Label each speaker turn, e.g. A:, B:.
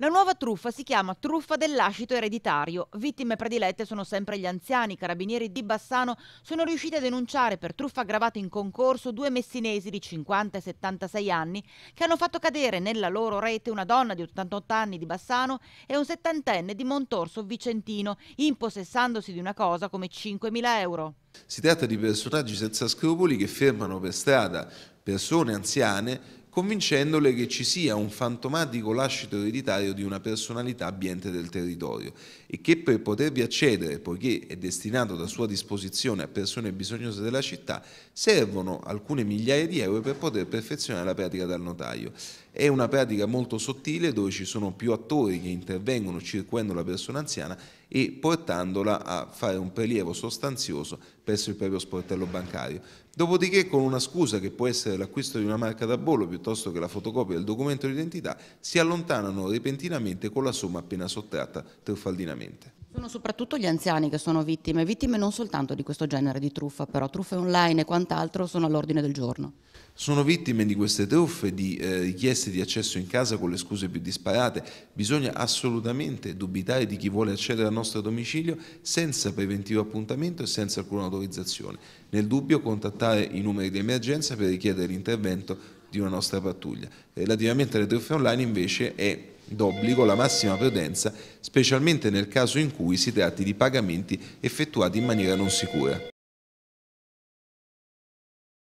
A: La nuova truffa si chiama truffa dell'ascito ereditario. Vittime predilette sono sempre gli anziani. I carabinieri di Bassano sono riusciti a denunciare per truffa aggravata in concorso due messinesi di 50 e 76 anni che hanno fatto cadere nella loro rete una donna di 88 anni di Bassano e un settantenne di Montorso Vicentino, impossessandosi di una cosa come 5.000 euro.
B: Si tratta di personaggi senza scrupoli che fermano per strada persone anziane convincendole che ci sia un fantomatico lascito ereditario di una personalità ambiente del territorio e che per potervi accedere, poiché è destinato da sua disposizione a persone bisognose della città, servono alcune migliaia di euro per poter perfezionare la pratica dal notaio. È una pratica molto sottile dove ci sono più attori che intervengono circuendo la persona anziana e portandola a fare un prelievo sostanzioso presso il proprio sportello bancario. Dopodiché con una scusa che può essere l'acquisto di una marca da bollo piuttosto piuttosto che la fotocopia del documento d'identità si allontanano repentinamente con la somma appena sottratta truffaldinamente.
C: Sono soprattutto gli anziani che sono vittime, vittime non soltanto di questo genere di truffa, però truffe online e quant'altro sono all'ordine del
B: giorno. Sono vittime di queste truffe, di eh, richieste di accesso in casa con le scuse più disparate. Bisogna assolutamente dubitare di chi vuole accedere al nostro domicilio senza preventivo appuntamento e senza alcuna autorizzazione. Nel dubbio contattare i numeri di emergenza per richiedere l'intervento di una nostra pattuglia. Relativamente eh, alle truffe online invece è d'obbligo la massima prudenza, specialmente nel caso in cui si tratti di pagamenti effettuati in maniera non sicura.